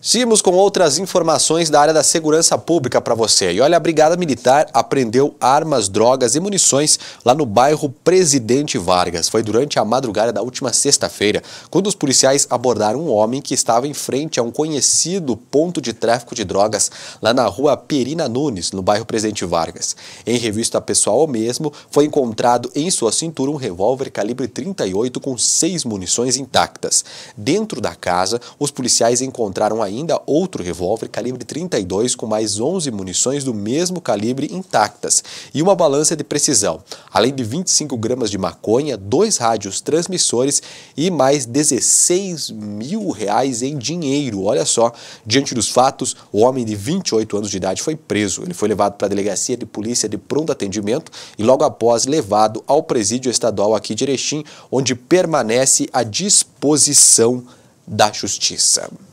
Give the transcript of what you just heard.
Seguimos com outras informações da área da segurança pública para você. E olha, a Brigada Militar apreendeu armas, drogas e munições lá no bairro Presidente Vargas. Foi durante a madrugada da última sexta-feira, quando os policiais abordaram um homem que estava em frente a um conhecido ponto de tráfico de drogas lá na rua Perina Nunes, no bairro Presidente Vargas. Em revista pessoal mesmo, foi encontrado em sua cintura um revólver calibre 38 com seis munições intactas. Dentro da casa, os policiais encontraram a ainda outro revólver calibre 32 com mais 11 munições do mesmo calibre intactas e uma balança de precisão, além de 25 gramas de maconha, dois rádios transmissores e mais 16 mil reais em dinheiro. Olha só, diante dos fatos, o homem de 28 anos de idade foi preso. Ele foi levado para a delegacia de polícia de pronto atendimento e logo após levado ao presídio estadual aqui de Erechim, onde permanece à disposição da justiça.